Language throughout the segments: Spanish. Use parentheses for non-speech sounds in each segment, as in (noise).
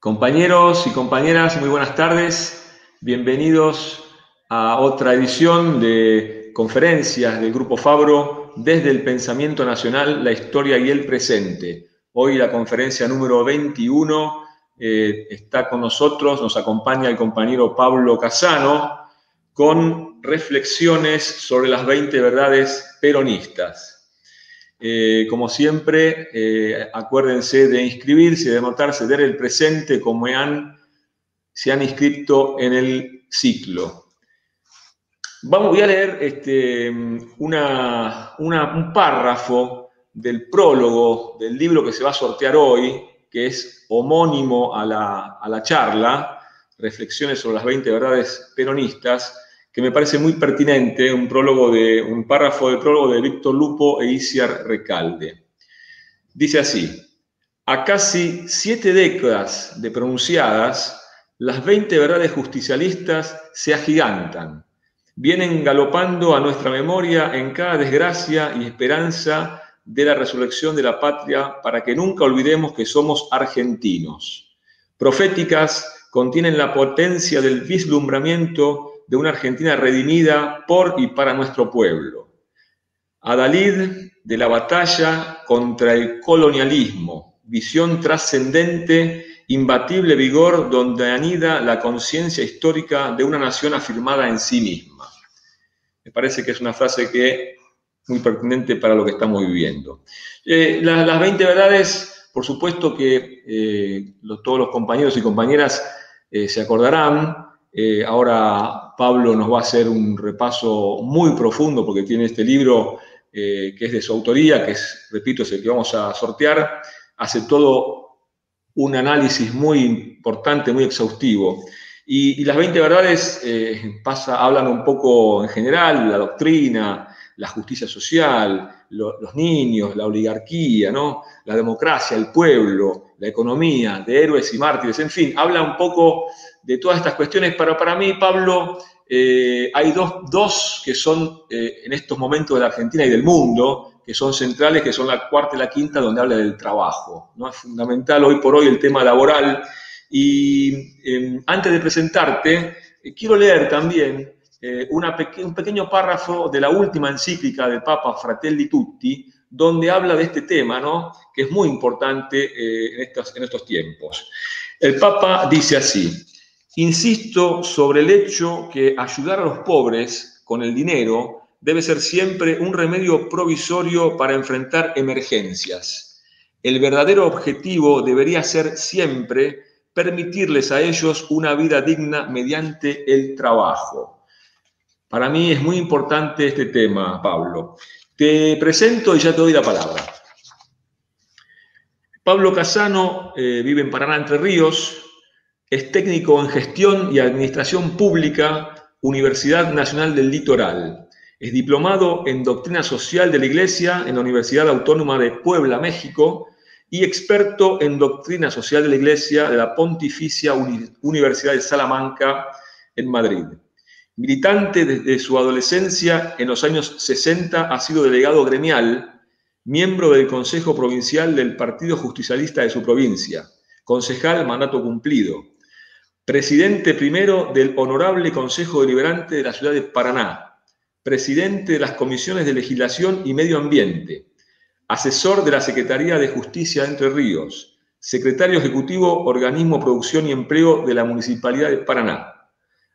Compañeros y compañeras, muy buenas tardes. Bienvenidos a otra edición de conferencias del Grupo Fabro desde el pensamiento nacional, la historia y el presente. Hoy la conferencia número 21 eh, está con nosotros, nos acompaña el compañero Pablo Casano con reflexiones sobre las 20 verdades peronistas. Eh, como siempre, eh, acuérdense de inscribirse, de notarse, de ver el presente como se han inscrito en el ciclo. Vamos, voy a leer este, un párrafo del prólogo del libro que se va a sortear hoy, que es homónimo a la, a la charla, Reflexiones sobre las 20 verdades peronistas, que me parece muy pertinente, un, prólogo de, un párrafo del prólogo de Víctor Lupo e Isiar Recalde. Dice así, a casi siete décadas de pronunciadas, las veinte verdades justicialistas se agigantan, vienen galopando a nuestra memoria en cada desgracia y esperanza de la resurrección de la patria para que nunca olvidemos que somos argentinos. Proféticas contienen la potencia del vislumbramiento de una Argentina redimida por y para nuestro pueblo. Adalid de la batalla contra el colonialismo, visión trascendente, imbatible vigor donde anida la conciencia histórica de una nación afirmada en sí misma. Me parece que es una frase que es muy pertinente para lo que estamos viviendo. Eh, las 20 verdades, por supuesto que eh, todos los compañeros y compañeras eh, se acordarán. ahora Pablo nos va a hacer un repaso muy profundo porque tiene este libro eh, que es de su autoría, que es, repito, es el que vamos a sortear. Hace todo un análisis muy importante, muy exhaustivo. Y, las 20 verdades eh, pasa, hablan un poco en general, la doctrina, la justicia social, los niños, la oligarquía, ¿no? la democracia, el pueblo, la economía, de héroes y mártires, en fin, habla un poco de todas estas cuestiones. Pero para mí, Pablo, eh, hay dos, que son eh, en estos momentos de la Argentina y del mundo, que son centrales, que son la cuarta y la quinta, donde habla del trabajo. ¿no? Es fundamental hoy por hoy el tema laboral. Y em, antes de presentarte, eh, quiero leer también un pequeño párrafo de la última encíclica del Papa Fratelli Tutti, donde habla de este tema, que es muy importante en en estos tiempos. El Papa dice así, Insisto sobre el hecho que ayudar a los pobres con el dinero debe ser siempre un remedio provisorio para enfrentar emergencias. El verdadero objetivo debería ser siempre permitirles a ellos una vida digna mediante el trabajo. Para mí es muy importante este tema, Pablo. Te presento y ya te doy la palabra. Pablo Casano eh, vive en Paraná, Entre Ríos, es técnico en gestión y administración pública, Universidad Nacional del Litoral. Es diplomado en Doctrina Social de la Iglesia en la Universidad Autónoma de Puebla, México, y experto en Doctrina Social de la Iglesia de la Pontificia Universidad de Salamanca, en Madrid. Militante desde su adolescencia, en los años 60 ha sido delegado gremial, miembro del Consejo Provincial del Partido Justicialista de su provincia, concejal mandato cumplido, presidente primero del Honorable Consejo Deliberante de la Ciudad de Paraná, presidente de las Comisiones de Legislación y Medio Ambiente, asesor de la Secretaría de Justicia de Entre Ríos, secretario ejecutivo Organismo Producción y Empleo de la Municipalidad de Paraná.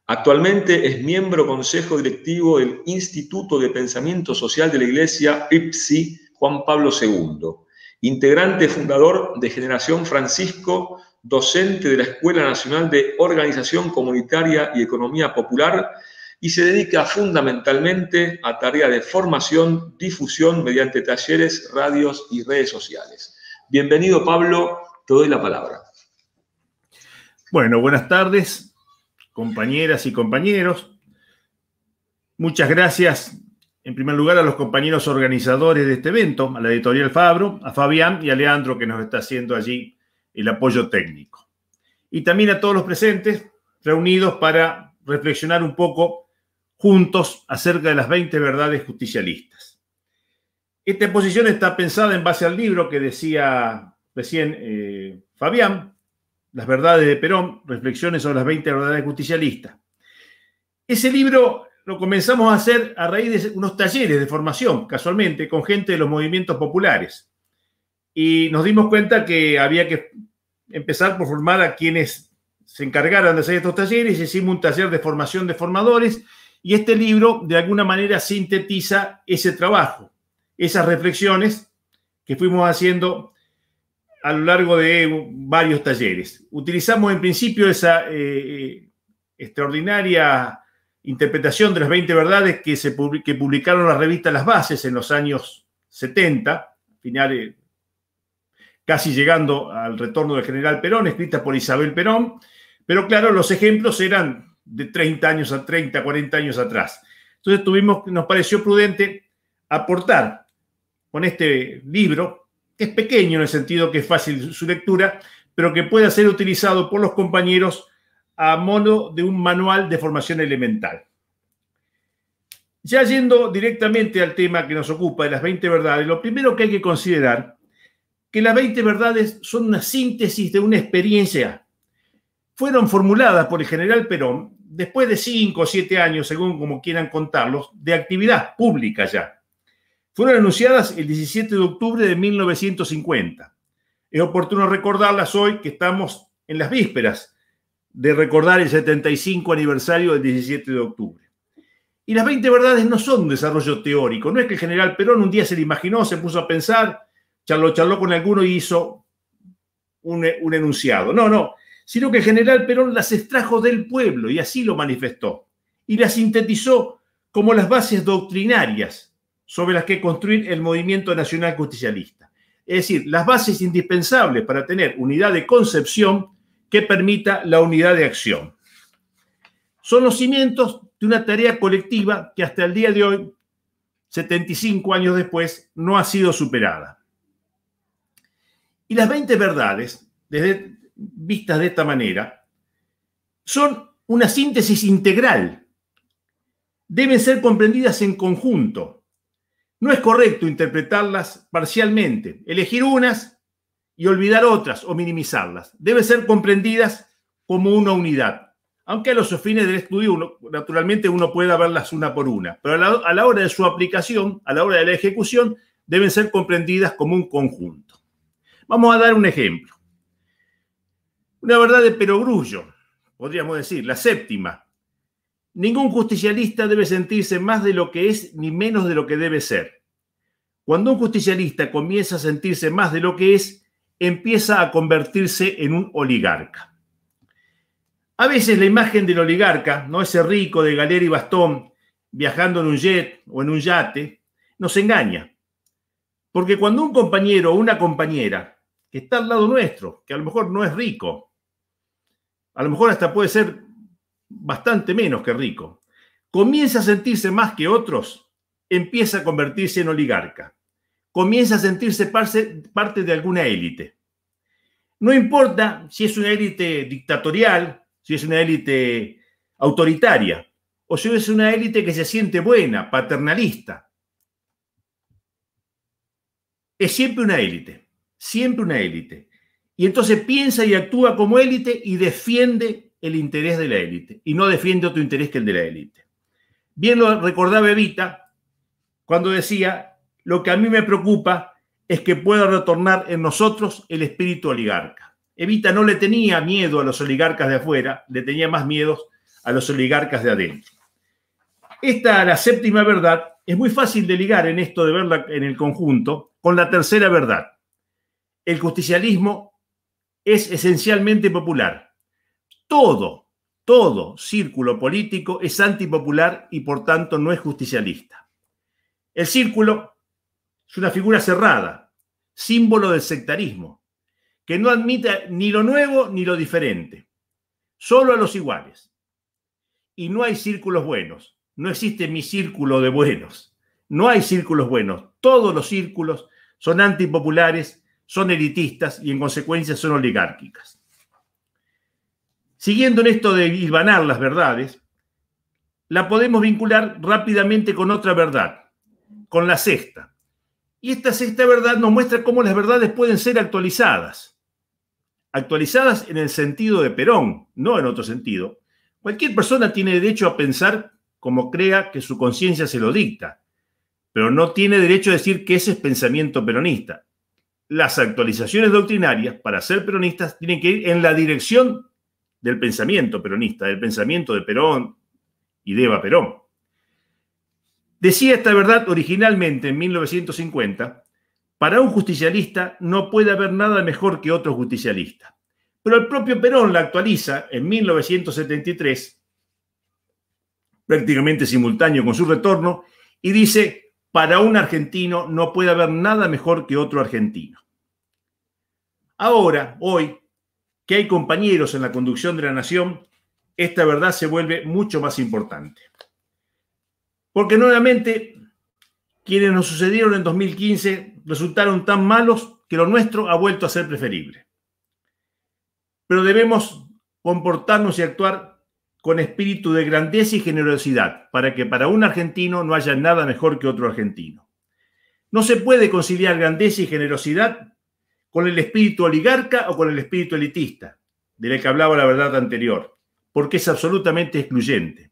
Actualmente es miembro consejo directivo del Instituto de Pensamiento Social de la Iglesia IPSI Juan Pablo II, integrante fundador de Generación Francisco, docente de la Escuela Nacional de Organización Comunitaria y Economía Popular y se dedica fundamentalmente a tareas de formación, difusión mediante talleres, radios y redes sociales. Bienvenido Pablo, te doy la palabra. Bueno, buenas tardes, compañeras y compañeros. Muchas gracias, en primer lugar, a los compañeros organizadores de este evento, a la editorial Fabro, a Fabián y a Leandro que nos está haciendo allí el apoyo técnico. Y también a todos los presentes reunidos para reflexionar un poco juntos acerca de las 20 verdades justicialistas. Esta exposición está pensada en base al libro que decía recién eh, Fabián, Las verdades de Perón, reflexiones sobre las 20 verdades justicialistas. Ese libro lo comenzamos a hacer a raíz de unos talleres de formación, casualmente, con gente de los movimientos populares y nos dimos cuenta que había que empezar por formar a quienes se encargaran de hacer estos talleres, hicimos un taller de formación de formadores y este libro de alguna manera sintetiza ese trabajo, esas reflexiones que fuimos haciendo a lo largo de varios talleres. Utilizamos en principio esa eh, extraordinaria interpretación de las 20 verdades que, se, que publicaron las revistas Las Bases en los años 70, finales, casi llegando al retorno del general Perón, escrita por Isabel Perón, pero claro, los ejemplos eran de 30 años a 30, 40 años atrás. Entonces tuvimos, nos pareció prudente aportar con este libro, que es pequeño en el sentido que es fácil su lectura, pero que pueda ser utilizado por los compañeros a modo de un manual de formación elemental. Ya yendo directamente al tema que nos ocupa de las 20 verdades, lo primero que hay que considerar que las 20 verdades son una síntesis de una experiencia. Fueron formuladas por el general Perón después de 5 o 7 años, según como quieran contarlos, de actividad pública ya. Fueron anunciadas el 17 de octubre de 1950. Es oportuno recordarlas hoy que estamos en las vísperas de recordar el 75 aniversario del 17 de octubre. Y las 20 verdades no son un desarrollo teórico, no es que el general Perón un día se le imaginó, se puso a pensar Charlo charló con alguno y hizo un, un enunciado. No, no, sino que el general Perón las extrajo del pueblo y así lo manifestó. Y las sintetizó como las bases doctrinarias sobre las que construir el movimiento nacional justicialista. Es decir, las bases indispensables para tener unidad de concepción que permita la unidad de acción. Son los cimientos de una tarea colectiva que hasta el día de hoy, 75 años después, no ha sido superada. Y las 20 verdades, vistas de esta manera, son una síntesis integral. Deben ser comprendidas en conjunto. No es correcto interpretarlas parcialmente, elegir unas y olvidar otras o minimizarlas. Deben ser comprendidas como una unidad. Aunque a los fines del estudio, naturalmente, uno pueda verlas una por una, pero a la hora de su aplicación, a la hora de la ejecución, deben ser comprendidas como un conjunto. Vamos a dar un ejemplo. Una verdad de perogrullo, podríamos decir, la séptima. Ningún justicialista debe sentirse más de lo que es ni menos de lo que debe ser. Cuando un justicialista comienza a sentirse más de lo que es, empieza a convertirse en un oligarca. A veces la imagen del oligarca, no ese rico de galera y bastón, viajando en un jet o en un yate, nos engaña. Porque cuando un compañero o una compañera está al lado nuestro, que a lo mejor no es rico, a lo mejor hasta puede ser bastante menos que rico, comienza a sentirse más que otros, empieza a convertirse en oligarca, comienza a sentirse parte de alguna élite. No importa si es una élite dictatorial, si es una élite autoritaria, o si es una élite que se siente buena, paternalista. Es siempre una élite siempre una élite. Y entonces piensa y actúa como élite y defiende el interés de la élite y no defiende otro interés que el de la élite. Bien lo recordaba Evita cuando decía, lo que a mí me preocupa es que pueda retornar en nosotros el espíritu oligarca. Evita no le tenía miedo a los oligarcas de afuera, le tenía más miedos a los oligarcas de adentro. Esta, la séptima verdad, es muy fácil de ligar en esto de verla en el conjunto con la tercera verdad el justicialismo es esencialmente popular. Todo, todo círculo político es antipopular y por tanto no es justicialista. El círculo es una figura cerrada, símbolo del sectarismo, que no admite ni lo nuevo ni lo diferente, solo a los iguales. Y no hay círculos buenos, no existe mi círculo de buenos, no hay círculos buenos, todos los círculos son antipopulares son elitistas y en consecuencia son oligárquicas. Siguiendo en esto de hilvanar las verdades, la podemos vincular rápidamente con otra verdad, con la sexta. Y esta sexta verdad nos muestra cómo las verdades pueden ser actualizadas. Actualizadas en el sentido de Perón, no en otro sentido. Cualquier persona tiene derecho a pensar como crea que su conciencia se lo dicta, pero no tiene derecho a decir que ese es pensamiento peronista las actualizaciones doctrinarias para ser peronistas tienen que ir en la dirección del pensamiento peronista, del pensamiento de Perón y de Eva Perón. Decía esta verdad originalmente en 1950, para un justicialista no puede haber nada mejor que otro justicialista. Pero el propio Perón la actualiza en 1973, prácticamente simultáneo con su retorno, y dice para un argentino no puede haber nada mejor que otro argentino. Ahora, hoy, que hay compañeros en la conducción de la nación, esta verdad se vuelve mucho más importante. Porque nuevamente, quienes nos sucedieron en 2015 resultaron tan malos que lo nuestro ha vuelto a ser preferible. Pero debemos comportarnos y actuar con espíritu de grandeza y generosidad, para que para un argentino no haya nada mejor que otro argentino. No se puede conciliar grandeza y generosidad con el espíritu oligarca o con el espíritu elitista, del que hablaba la verdad anterior, porque es absolutamente excluyente.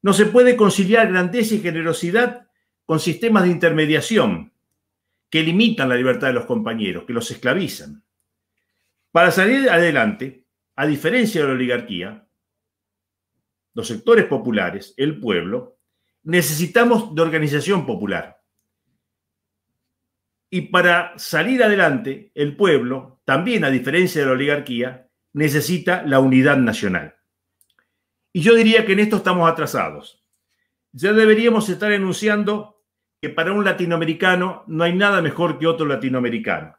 No se puede conciliar grandeza y generosidad con sistemas de intermediación que limitan la libertad de los compañeros, que los esclavizan. Para salir adelante, a diferencia de la oligarquía, los sectores populares, el pueblo, necesitamos de organización popular. Y para salir adelante, el pueblo, también a diferencia de la oligarquía, necesita la unidad nacional. Y yo diría que en esto estamos atrasados. Ya deberíamos estar enunciando que para un latinoamericano no hay nada mejor que otro latinoamericano.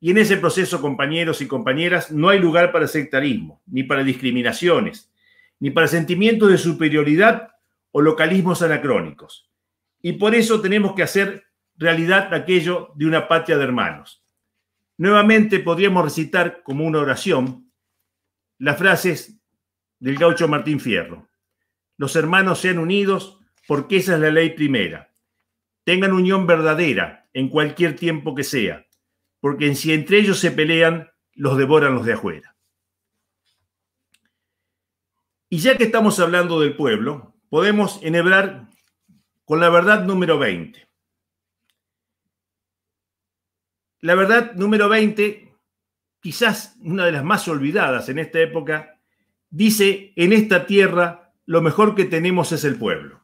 Y en ese proceso, compañeros y compañeras, no hay lugar para sectarismo, ni para discriminaciones, ni para sentimientos de superioridad o localismos anacrónicos. Y por eso tenemos que hacer realidad aquello de una patria de hermanos. Nuevamente podríamos recitar como una oración las frases del gaucho Martín Fierro. Los hermanos sean unidos porque esa es la ley primera. Tengan unión verdadera en cualquier tiempo que sea, porque si entre ellos se pelean, los devoran los de afuera. Y ya que estamos hablando del pueblo, podemos enhebrar con la verdad número 20. La verdad número 20, quizás una de las más olvidadas en esta época, dice, en esta tierra lo mejor que tenemos es el pueblo.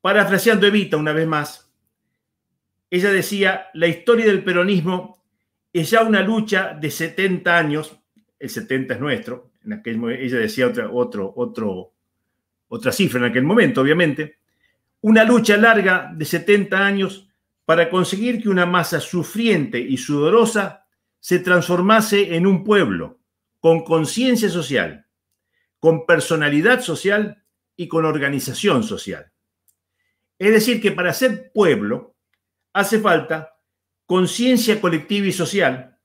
Parafraseando Evita una vez más, ella decía, la historia del peronismo es ya una lucha de 70 años, el 70 es nuestro, en aquel, ella decía otra, otro, otro, otra cifra en aquel momento, obviamente. Una lucha larga de 70 años para conseguir que una masa sufriente y sudorosa se transformase en un pueblo con conciencia social, con personalidad social y con organización social. Es decir, que para ser pueblo hace falta conciencia colectiva y social,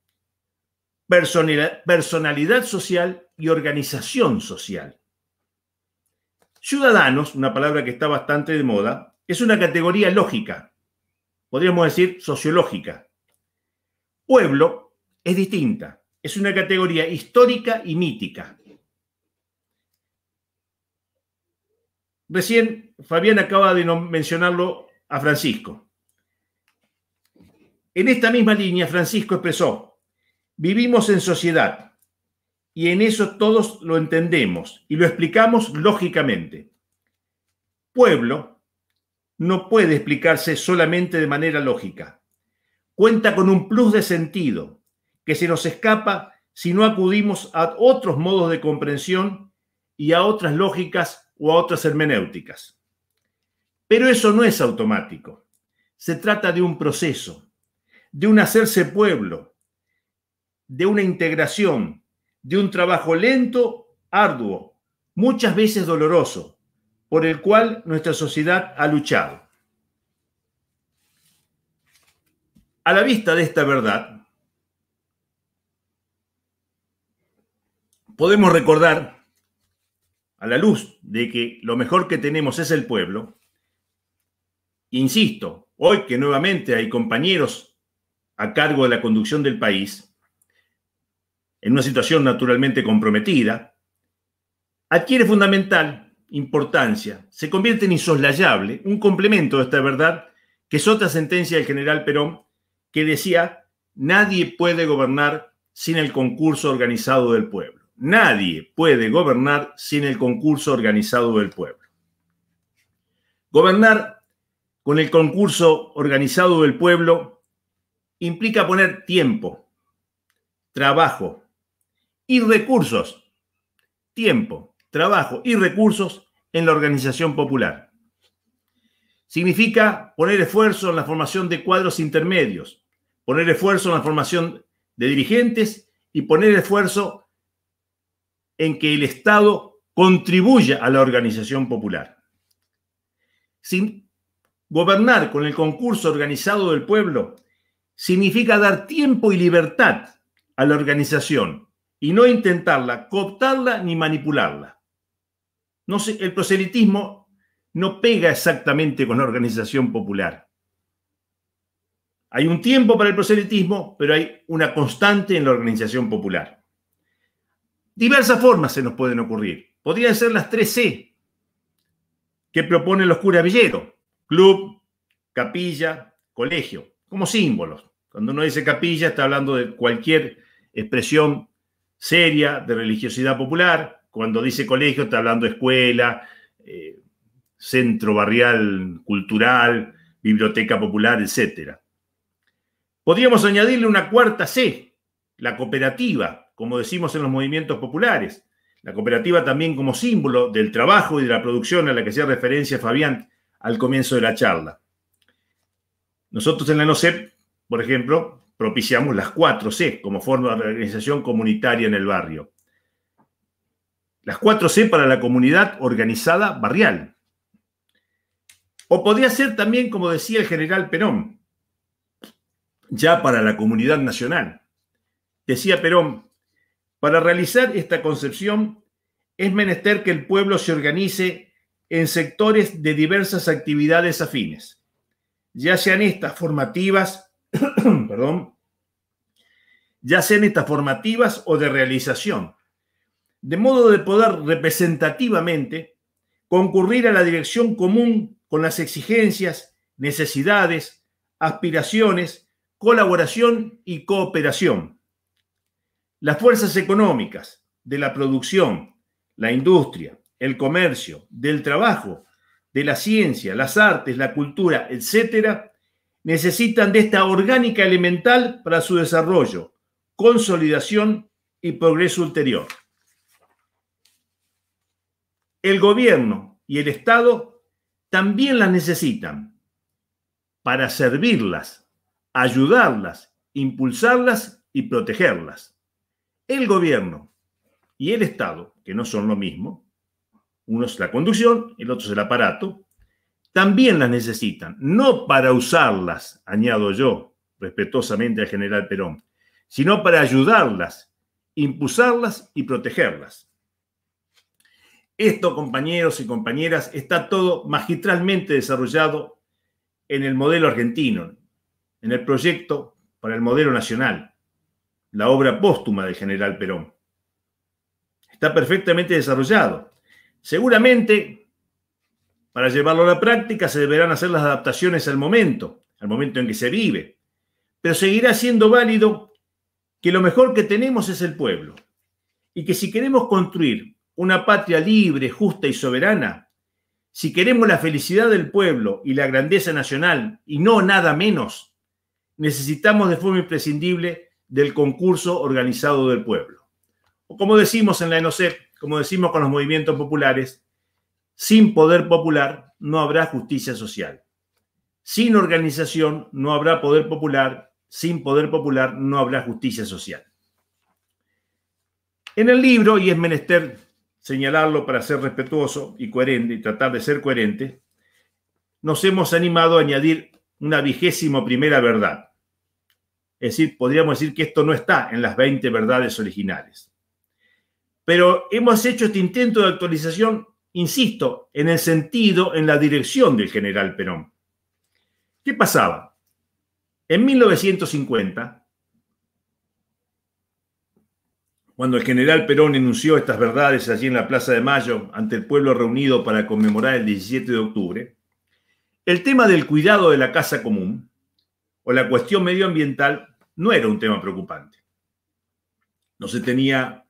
personalidad social y organización social. Ciudadanos, una palabra que está bastante de moda, es una categoría lógica, podríamos decir sociológica. Pueblo es distinta, es una categoría histórica y mítica. Recién Fabián acaba de mencionarlo a Francisco. En esta misma línea, Francisco expresó, vivimos en sociedad, y en eso todos lo entendemos y lo explicamos lógicamente. Pueblo no puede explicarse solamente de manera lógica. Cuenta con un plus de sentido que se nos escapa si no acudimos a otros modos de comprensión y a otras lógicas o a otras hermenéuticas. Pero eso no es automático. Se trata de un proceso, de un hacerse pueblo, de una integración de un trabajo lento, arduo, muchas veces doloroso, por el cual nuestra sociedad ha luchado. A la vista de esta verdad, podemos recordar, a la luz de que lo mejor que tenemos es el pueblo, insisto, hoy que nuevamente hay compañeros a cargo de la conducción del país, en una situación naturalmente comprometida, adquiere fundamental importancia, se convierte en insoslayable, un complemento de esta verdad, que es otra sentencia del general Perón, que decía, nadie puede gobernar sin el concurso organizado del pueblo. Nadie puede gobernar sin el concurso organizado del pueblo. Gobernar con el concurso organizado del pueblo implica poner tiempo, trabajo, y recursos. Tiempo, trabajo y recursos en la organización popular. Significa poner esfuerzo en la formación de cuadros intermedios, poner esfuerzo en la formación de dirigentes y poner esfuerzo en que el Estado contribuya a la organización popular. Sin gobernar con el concurso organizado del pueblo significa dar tiempo y libertad a la organización y no intentarla, cooptarla ni manipularla. el proselitismo no pega exactamente con la organización popular. Hay un tiempo para el proselitismo, pero hay una constante en la organización popular. Diversas formas se nos pueden ocurrir. Podrían ser las tres c que proponen los curavilleros. Villero. Club, capilla, colegio, como símbolos. Cuando uno dice capilla está hablando de cualquier expresión seria de religiosidad popular. Cuando dice colegio, está hablando escuela, eh, centro barrial cultural, biblioteca popular, etc. Podríamos añadirle una cuarta C, la cooperativa, como decimos en los movimientos populares. La cooperativa también como símbolo del trabajo y de la producción a la que hacía referencia Fabián al comienzo de la charla. Nosotros en la NOCEP, por ejemplo, propiciamos las 4C como forma de organización comunitaria en el barrio. Las 4C para la comunidad organizada barrial. O podría ser también, como decía el general Perón, ya para la comunidad nacional. Decía Perón, para realizar esta concepción es menester que el pueblo se organice en sectores de diversas actividades afines, ya sean estas formativas, (clears throat) perdón, ya sean estas formativas o de realización, de modo de poder representativamente concurrir a la dirección común con las exigencias, necesidades, aspiraciones, colaboración y cooperación. Las fuerzas económicas de la producción, la industria, el comercio, del trabajo, de la ciencia, las artes, la cultura, etcétera, necesitan de esta orgánica elemental para su desarrollo, consolidación y progreso ulterior. El gobierno y el Estado también las necesitan para servirlas, ayudarlas, impulsarlas y protegerlas. El gobierno y el Estado, que no son lo mismo, uno es la conducción, el otro es el aparato, también las necesitan, no para usarlas, añado yo respetuosamente al general Perón, sino para ayudarlas, impulsarlas y protegerlas. Esto, compañeros y compañeras, está todo magistralmente desarrollado en el modelo argentino, en el proyecto para el modelo nacional, la obra póstuma del general Perón. Está perfectamente desarrollado. Seguramente, para llevarlo a la práctica, se deberán hacer las adaptaciones al momento, al momento en que se vive, pero seguirá siendo válido que lo mejor que tenemos es el pueblo y que si queremos construir una patria libre, justa y soberana, si queremos la felicidad del pueblo y la grandeza nacional y no nada menos, necesitamos de forma imprescindible del concurso organizado del pueblo. O como decimos en la ENOCEP, como decimos con los movimientos populares, sin poder popular no habrá justicia social. Sin organización no habrá poder popular sin poder popular no habrá justicia social. En el libro, y es menester señalarlo para ser respetuoso y coherente, y tratar de ser coherente, nos hemos animado a añadir una vigésimo primera verdad. Es decir, podríamos decir que esto no está en las 20 verdades originales. Pero hemos hecho este intento de actualización, insisto, en el sentido, en la dirección del general Perón. ¿Qué pasaba? En 1950, cuando el general Perón enunció estas verdades allí en la Plaza de Mayo ante el pueblo reunido para conmemorar el 17 de octubre, el tema del cuidado de la casa común o la cuestión medioambiental no era un tema preocupante. No se tenía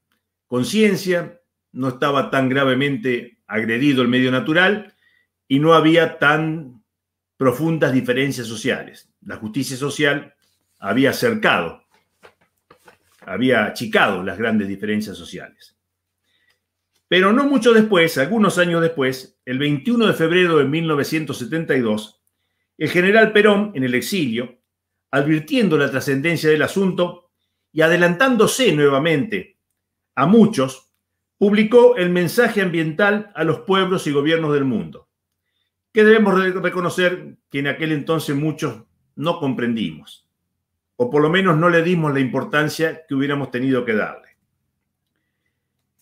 conciencia, no estaba tan gravemente agredido el medio natural y no había tan profundas diferencias sociales. La justicia social había acercado, había achicado las grandes diferencias sociales. Pero no mucho después, algunos años después, el 21 de febrero de 1972, el general Perón, en el exilio, advirtiendo la trascendencia del asunto y adelantándose nuevamente a muchos, publicó el mensaje ambiental a los pueblos y gobiernos del mundo que debemos reconocer que en aquel entonces muchos no comprendimos, o por lo menos no le dimos la importancia que hubiéramos tenido que darle.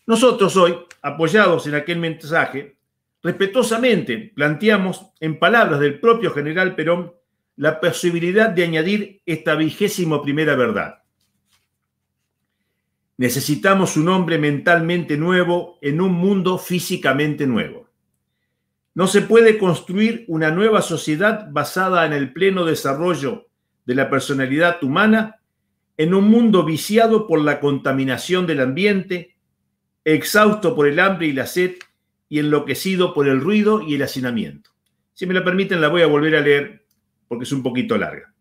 Nosotros hoy, apoyados en aquel mensaje, respetuosamente planteamos en palabras del propio general Perón la posibilidad de añadir esta vigésima primera verdad. Necesitamos un hombre mentalmente nuevo en un mundo físicamente nuevo. No se puede construir una nueva sociedad basada en el pleno desarrollo de la personalidad humana en un mundo viciado por la contaminación del ambiente, exhausto por el hambre y la sed y enloquecido por el ruido y el hacinamiento. Si me la permiten, la voy a volver a leer porque es un poquito larga.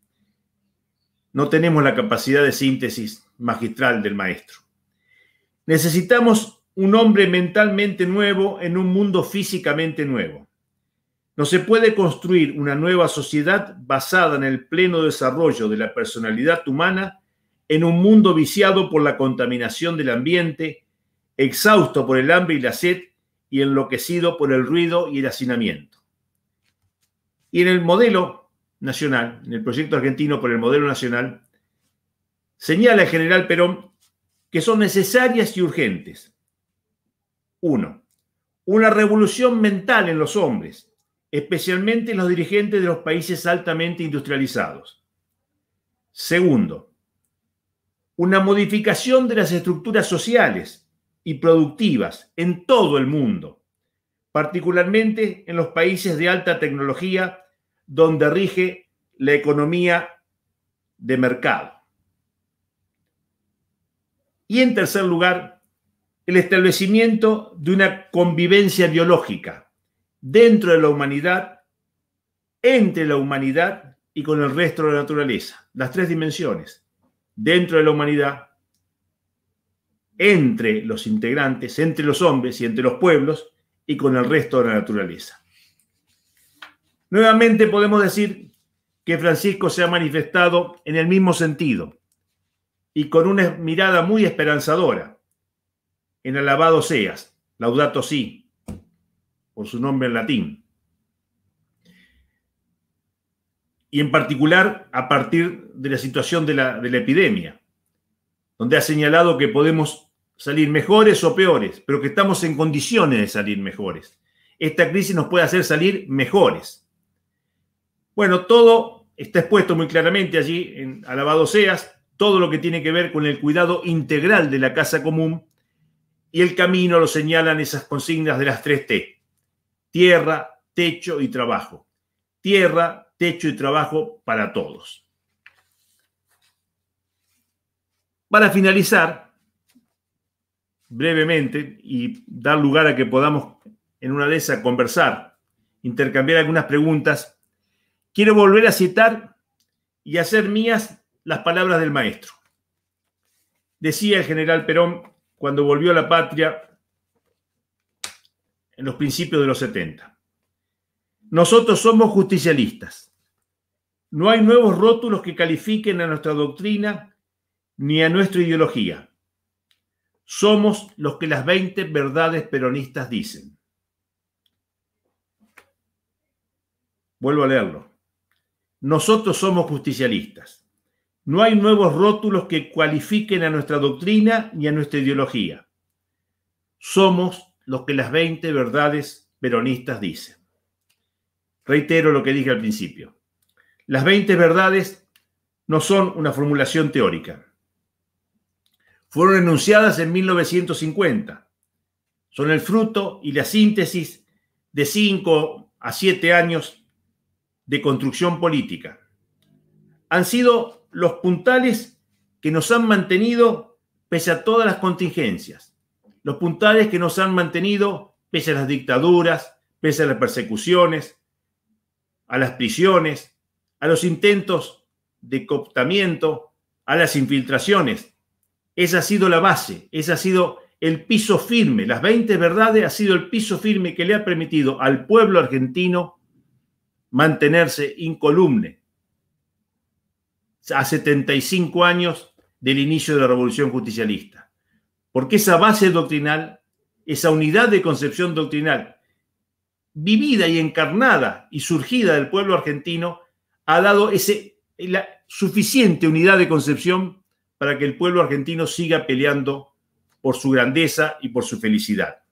No tenemos la capacidad de síntesis magistral del maestro. Necesitamos un hombre mentalmente nuevo en un mundo físicamente nuevo. No se puede construir una nueva sociedad basada en el pleno desarrollo de la personalidad humana en un mundo viciado por la contaminación del ambiente, exhausto por el hambre y la sed y enloquecido por el ruido y el hacinamiento. Y en el modelo nacional, en el proyecto argentino por el modelo nacional, señala el general Perón que son necesarias y urgentes uno, una revolución mental en los hombres, especialmente en los dirigentes de los países altamente industrializados. Segundo, una modificación de las estructuras sociales y productivas en todo el mundo, particularmente en los países de alta tecnología donde rige la economía de mercado. Y en tercer lugar, el establecimiento de una convivencia biológica dentro de la humanidad, entre la humanidad y con el resto de la naturaleza. Las tres dimensiones, dentro de la humanidad, entre los integrantes, entre los hombres y entre los pueblos y con el resto de la naturaleza. Nuevamente podemos decir que Francisco se ha manifestado en el mismo sentido y con una mirada muy esperanzadora en alabado seas, laudato si, por su nombre en latín. Y en particular a partir de la situación de la, de la epidemia, donde ha señalado que podemos salir mejores o peores, pero que estamos en condiciones de salir mejores. Esta crisis nos puede hacer salir mejores. Bueno, todo está expuesto muy claramente allí en Alabado Seas, todo lo que tiene que ver con el cuidado integral de la casa común y el camino lo señalan esas consignas de las tres T. Tierra, techo y trabajo. Tierra, techo y trabajo para todos. Para finalizar, brevemente, y dar lugar a que podamos en una de conversar, intercambiar algunas preguntas, quiero volver a citar y hacer mías las palabras del maestro. Decía el general Perón cuando volvió a la patria en los principios de los 70. Nosotros somos justicialistas. No hay nuevos rótulos que califiquen a nuestra doctrina ni a nuestra ideología. Somos los que las 20 verdades peronistas dicen. Vuelvo a leerlo. Nosotros somos justicialistas. No hay nuevos rótulos que cualifiquen a nuestra doctrina ni a nuestra ideología. Somos los que las 20 verdades peronistas dicen. Reitero lo que dije al principio. Las 20 verdades no son una formulación teórica. Fueron enunciadas en 1950. Son el fruto y la síntesis de 5 a 7 años de construcción política. Han sido los puntales que nos han mantenido pese a todas las contingencias, los puntales que nos han mantenido pese a las dictaduras, pese a las persecuciones, a las prisiones, a los intentos de cooptamiento, a las infiltraciones. Esa ha sido la base, ese ha sido el piso firme, las 20 verdades ha sido el piso firme que le ha permitido al pueblo argentino mantenerse incolumne a 75 años del inicio de la revolución justicialista. Porque esa base doctrinal, esa unidad de concepción doctrinal, vivida y encarnada y surgida del pueblo argentino, ha dado ese, la suficiente unidad de concepción para que el pueblo argentino siga peleando por su grandeza y por su felicidad.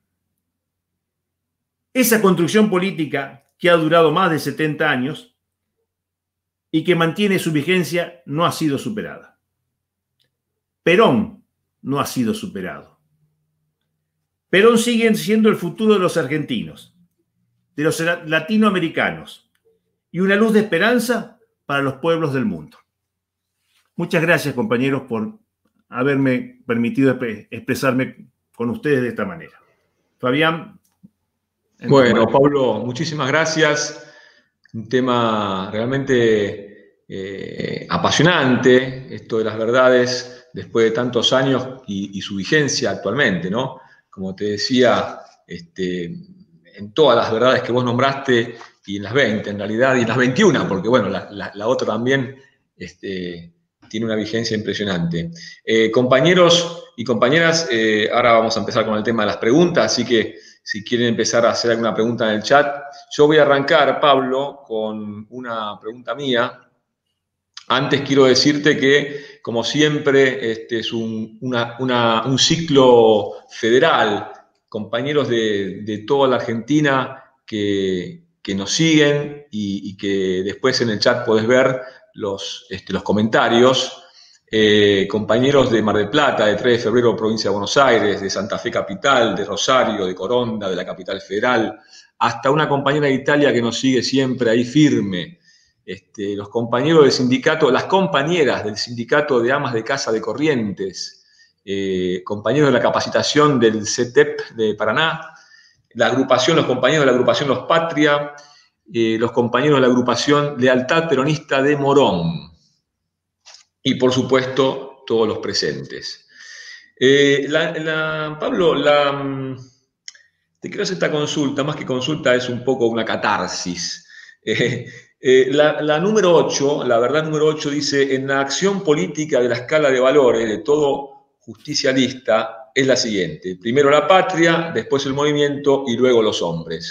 Esa construcción política que ha durado más de 70 años y que mantiene su vigencia no ha sido superada. Perón no ha sido superado. Perón sigue siendo el futuro de los argentinos, de los latinoamericanos y una luz de esperanza para los pueblos del mundo. Muchas gracias compañeros por haberme permitido expresarme con ustedes de esta manera. Fabián. Bueno, Pablo, muchísimas gracias un tema realmente eh, apasionante, esto de las verdades después de tantos años y, su vigencia actualmente, ¿no? Como te decía, este, en todas las verdades que vos nombraste y en las 20 en realidad, y en las 21, porque bueno, la, otra también este, tiene una vigencia impresionante. Eh, compañeros y compañeras, eh, ahora vamos a empezar con el tema de las preguntas, así que si quieren empezar a hacer alguna pregunta en el chat. Yo voy a arrancar, Pablo, con una pregunta mía. Antes quiero decirte que, como siempre, este es un, ciclo federal. Compañeros de, toda la Argentina que, nos siguen y, que después en el chat podés ver los, este, los comentarios. Eh, compañeros de Mar del Plata, de 3 de febrero, provincia de Buenos Aires, de Santa Fe Capital, de Rosario, de Coronda, de la Capital Federal, hasta una compañera de Italia que nos sigue siempre ahí firme. Este, los compañeros del sindicato, las compañeras del sindicato de amas de casa de Corrientes, eh, compañeros de la capacitación del CETEP de Paraná, la agrupación, los compañeros de la agrupación Los Patria, eh, los compañeros de la agrupación Lealtad Peronista de Morón y por supuesto todos los presentes. Eh, Pablo, mm, te quiero hacer esta consulta, más que consulta es un poco una catarsis. (laughs) Eh, eh, la, número 8, la verdad número 8 dice, en la acción política de la escala de valores de todo justicialista es la siguiente, primero la patria, después el movimiento y luego los hombres.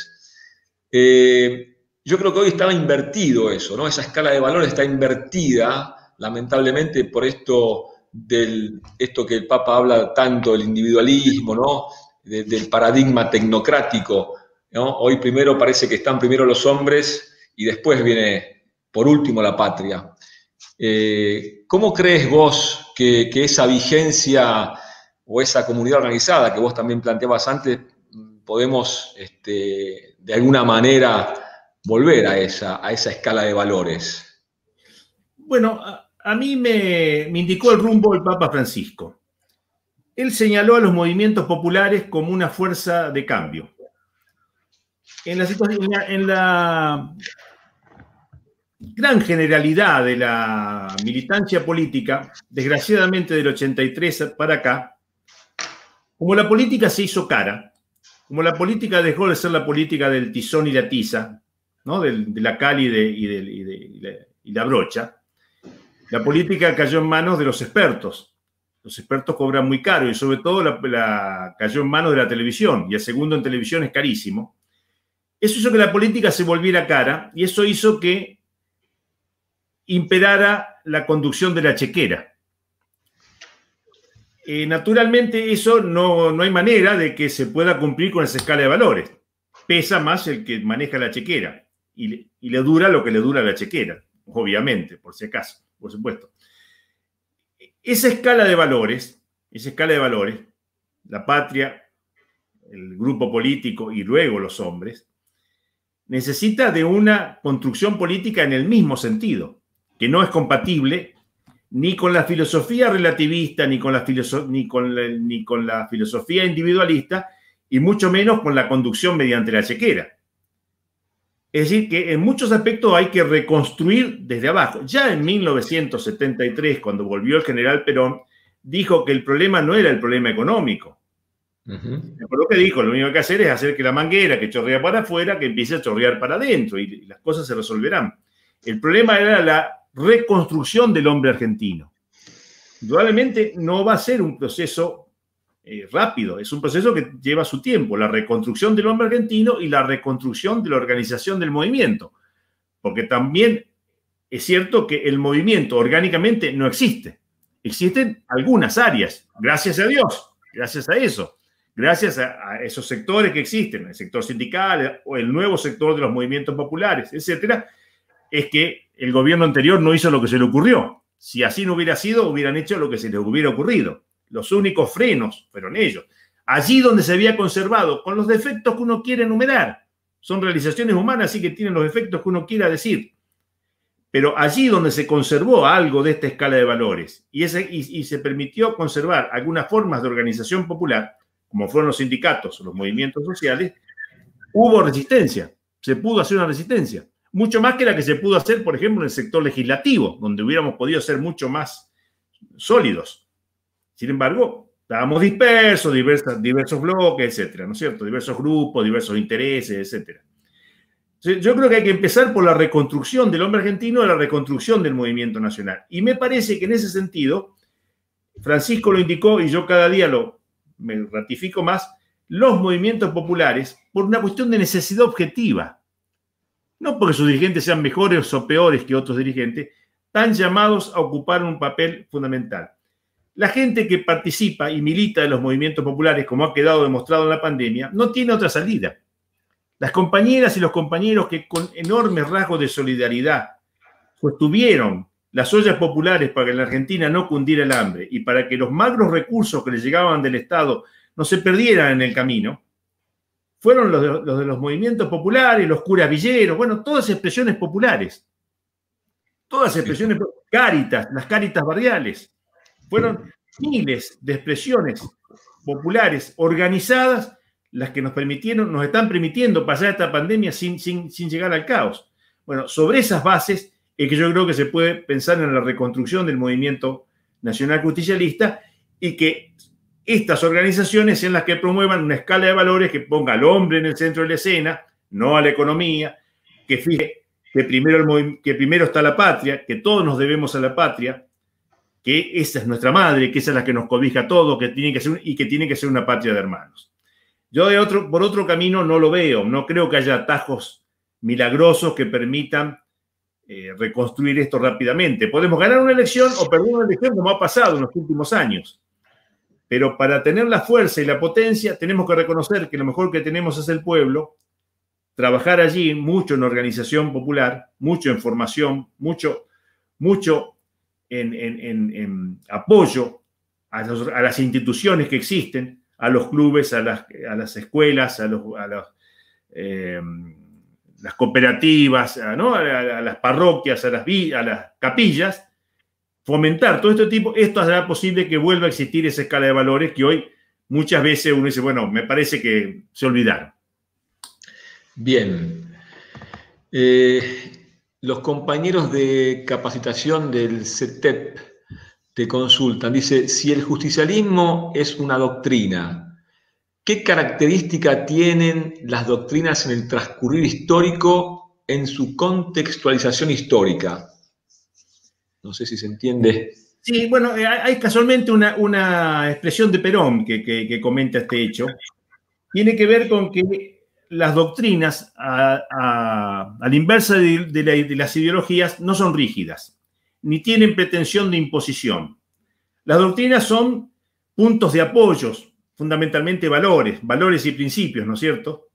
yo creo que hoy estaba invertido eso, ¿no? Esa escala de valores está invertida lamentablemente por esto del esto que el Papa habla tanto del individualismo, ¿no? del paradigma tecnocrático, ¿no? Hoy primero parece que están primero los hombres y después viene por último la patria. Eh, ¿Cómo crees vos que, esa vigencia o esa comunidad organizada que vos también planteabas antes podemos este, de alguna manera volver a esa, a esa escala de valores? Bueno, a mí me, indicó el rumbo el Papa Francisco. Él señaló a los movimientos populares como una fuerza de cambio. En la, gran generalidad de la militancia política, desgraciadamente del 83 para acá, como la política se hizo cara, como la política dejó de ser la política del tizón y la tiza, ¿no? de, la cal y, de, y la brocha, la política cayó en manos de los expertos. Los expertos cobran muy caro y sobre todo la, cayó en manos de la televisión y el segundo en televisión es carísimo. Eso hizo que la política se volviera cara y eso hizo que imperara la conducción de la chequera. Eh, naturalmente eso no, hay manera de que se pueda cumplir con esa escala de valores. Pesa más el que maneja la chequera y y le dura lo que le dura la chequera, obviamente, por si acaso por supuesto. Esa escala de valores, esa escala de valores, la patria, el grupo político y luego los hombres, necesita de una construcción política en el mismo sentido, que no es compatible ni con la filosofía relativista, ni con la, ni con ni con la filosofía individualista, y mucho menos con la conducción mediante la chequera. Es decir, que en muchos aspectos hay que reconstruir desde abajo. Ya en 1973, cuando volvió el general Perón, dijo que el problema no era el problema económico. Por lo que dijo, lo único que hacer es hacer que la manguera que chorrea para afuera, que empiece a chorrear para adentro y las cosas se resolverán. El problema era la reconstrucción del hombre argentino. Indudablemente no va a ser un proceso eh, rápido, es un proceso que lleva su tiempo, la reconstrucción del hombre argentino y la reconstrucción de la organización del movimiento, porque también es cierto que el movimiento orgánicamente no existe, existen algunas áreas, gracias a Dios, gracias a eso, gracias a, a esos sectores que existen, el sector sindical o el nuevo sector de los movimientos populares, etcétera, es que el gobierno anterior no hizo lo que se le ocurrió. Si así no hubiera sido, hubieran hecho lo que se les hubiera ocurrido. Los únicos frenos fueron ellos. Allí donde se había conservado, con los defectos que uno quiere enumerar. Son realizaciones humanas, así que tienen los efectos que uno quiera decir. Pero allí donde se conservó algo de esta escala de valores y, y se permitió conservar algunas formas de organización popular, como fueron los sindicatos o los movimientos sociales, hubo resistencia. Se pudo hacer una resistencia mucho más que la que se pudo hacer, por ejemplo, en el sector legislativo, donde hubiéramos podido ser mucho más sólidos. Sin embargo, estábamos dispersos, diversos bloques, etcétera, ¿no es cierto? Diversos grupos, diversos intereses, etcétera. Yo creo que hay que empezar por la reconstrucción del hombre argentino, la reconstrucción del movimiento nacional. Y me parece que en ese sentido, Francisco lo indicó y yo cada día lo me ratifico más, los movimientos populares por una cuestión de necesidad objetiva. No porque sus dirigentes sean mejores o peores que otros dirigentes, están llamados a ocupar un papel fundamental. La gente que participa y milita en los movimientos populares, como ha quedado demostrado en la pandemia, no tiene otra salida. Las compañeras y los compañeros que con enormes rasgos de solidaridad sostuvieron las ollas populares para que en la Argentina no cundiera el hambre y para que los magros recursos que les llegaban del Estado no se perdieran en el camino, fueron los de los, movimientos populares, los curas villeros, bueno, todas expresiones populares, todas expresiones, populares, cáritas, las cáritas barriales. Fueron miles de expresiones populares organizadas las que nos permitieron, nos están permitiendo pasar esta pandemia sin, sin, llegar al caos. Bueno, sobre esas bases es que yo creo que se puede pensar en la reconstrucción del movimiento nacional justicialista y que estas organizaciones sean las que promuevan una escala de valores que ponga al hombre en el centro de la escena, no a la economía, que fije que primero, que primero está la patria, que todos nos debemos a la patria, que esa es nuestra madre, que esa es la que nos cobija todo que tiene que ser, y que tiene que ser una patria de hermanos. Yo de otro, por otro camino no lo veo, no creo que haya atajos milagrosos que permitan eh, reconstruir esto rápidamente. Podemos ganar una elección o perder una elección como ha pasado en los últimos años. Pero para tener la fuerza y la potencia tenemos que reconocer que lo mejor que tenemos es el pueblo, trabajar allí mucho en organización popular, mucho en formación, mucho, mucho en, apoyo a, las instituciones que existen, a los clubes, a las, escuelas, a, los, eh, las cooperativas, a, las parroquias, a las, a las capillas, fomentar todo este tipo, esto hará posible que vuelva a existir esa escala de valores que hoy muchas veces uno dice, bueno, me parece que se olvidaron. Bien. Eh, los compañeros de capacitación del CETEP te consultan. Dice, si el justicialismo es una doctrina, ¿qué característica tienen las doctrinas en el transcurrir histórico en su contextualización histórica? No sé si se entiende. Sí, bueno, eh, hay casualmente una, expresión de Perón que, que comenta este hecho. Tiene que ver con que las doctrinas, a, la inversa de, las ideologías, no son rígidas, ni tienen pretensión de imposición. Las doctrinas son puntos de apoyo, fundamentalmente valores, valores y principios, ¿no es cierto?,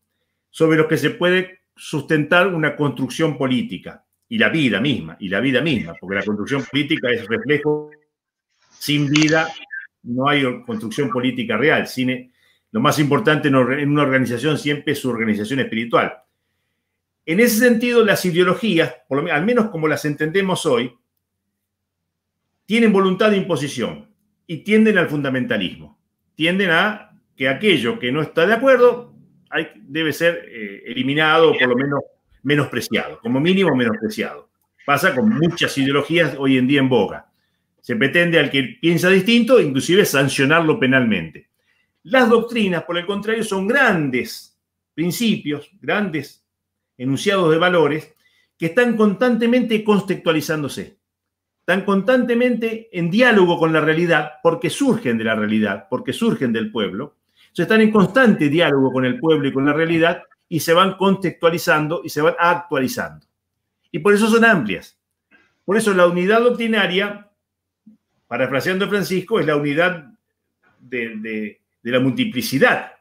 sobre los que se puede sustentar una construcción política y la vida misma, y la vida misma, porque la construcción política es reflejo, sin vida no hay construcción política real, sin, lo más importante en una organización siempre es su organización espiritual. En ese sentido, las ideologías, al menos como las entendemos hoy, tienen voluntad de imposición y tienden al fundamentalismo. Tienden a que aquello que no está de acuerdo debe ser eh, eliminado o por lo menos menospreciado, como mínimo menospreciado. Pasa con muchas ideologías hoy en día en boga. Se pretende al que piensa distinto, inclusive sancionarlo penalmente. Las doctrinas, por el contrario, son grandes principios, grandes enunciados de valores que están constantemente contextualizándose, están constantemente en diálogo con la realidad porque surgen de la realidad, porque surgen del pueblo. sea, están en constante diálogo con el pueblo y con la realidad y se van contextualizando y se van actualizando. Y por eso son amplias. Por eso la unidad doctrinaria, parafraseando a Francisco, es la unidad de, de la multiplicidad.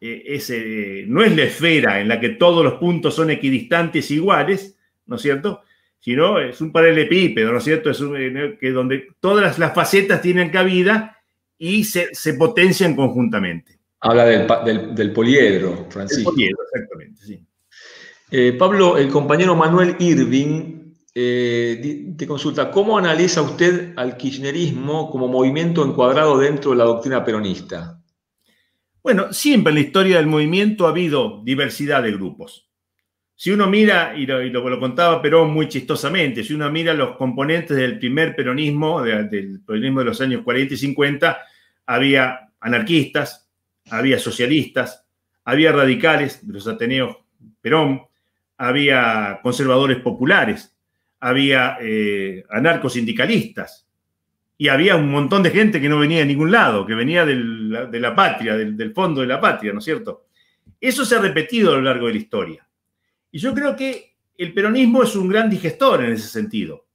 E, no es la esfera en la que todos los puntos son equidistantes iguales, ¿no es cierto? Sino es un paralelepípedo, ¿no es cierto? Es un, que donde todas las facetas tienen cabida y se, potencian conjuntamente. Habla del, poliedro, Francisco. El poliedro, exactamente, sí. Eh, Pablo, el compañero Manuel Irving eh, te consulta, ¿cómo analiza usted al kirchnerismo como movimiento encuadrado dentro de la doctrina peronista? Bueno, siempre en la historia del movimiento ha habido diversidad de grupos. Si uno mira, y lo, contaba Perón muy chistosamente, si uno mira los componentes del primer peronismo, del peronismo de los años 40 y 50, había anarquistas, había socialistas, había radicales de los Ateneos Perón, había conservadores populares había eh, anarcosindicalistas y había un montón de gente que no venía de ningún lado, que venía de la patria, del, del fondo de la patria, ¿no es cierto? Eso se ha repetido a lo largo de la historia. Y yo creo que el peronismo es un gran digestor en ese sentido.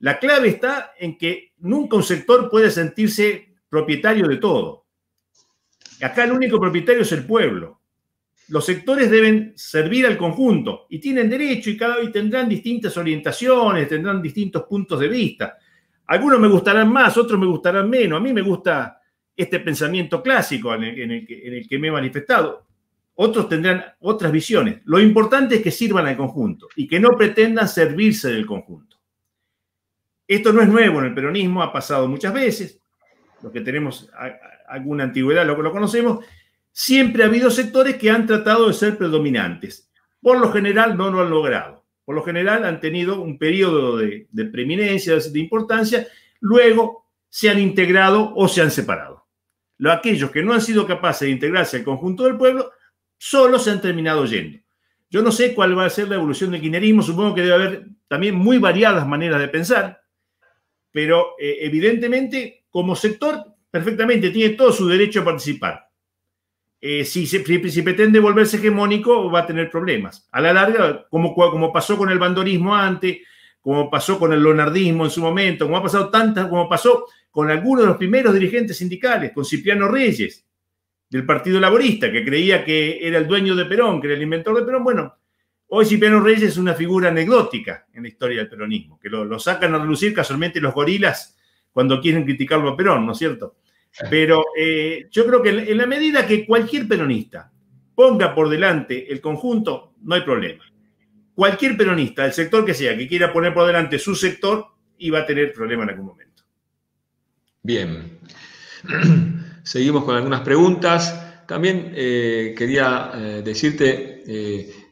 La clave está en que nunca un sector puede sentirse propietario de todo. Acá el único propietario es el pueblo los sectores deben servir al conjunto y tienen derecho y cada vez tendrán distintas orientaciones, tendrán distintos puntos de vista. Algunos me gustarán más, otros me gustarán menos. A mí me gusta este pensamiento clásico en el, que, me he manifestado. Otros tendrán otras visiones. Lo importante es que sirvan al conjunto y que no pretendan servirse del conjunto. Esto no es nuevo en el peronismo, ha pasado muchas veces. Los que tenemos alguna antigüedad lo, lo conocemos siempre ha habido sectores que han tratado de ser predominantes. Por lo general no lo han logrado. Por lo general han tenido un periodo de, de preeminencia, de importancia, luego se han integrado o se han separado. Aquellos que no han sido capaces de integrarse al conjunto del pueblo, solo se han terminado yendo. Yo no sé cuál va a ser la evolución del guinerismo, supongo que debe haber también muy variadas maneras de pensar, pero eh, evidentemente como sector perfectamente tiene todo su derecho a participar. Eh, si, pretende volverse hegemónico, va a tener problemas. A la larga, como, como pasó con el bandonismo antes, como pasó con el lonardismo en su momento, como ha pasado tantas, como pasó con algunos de los primeros dirigentes sindicales, con Cipriano Reyes, del Partido Laborista, que creía que era el dueño de Perón, que era el inventor de Perón. Bueno, hoy Cipriano Reyes es una figura anecdótica en la historia del peronismo, que lo, lo sacan a relucir casualmente los gorilas cuando quieren criticarlo a Perón, ¿no es cierto? Pero eh, yo creo que en la medida que cualquier peronista ponga por delante el conjunto, no hay problema. Cualquier peronista, del sector que sea, que quiera poner por delante su sector, iba a tener problema en algún momento. Bien. (clears throat) Seguimos con algunas preguntas. También eh, quería eh, decirte,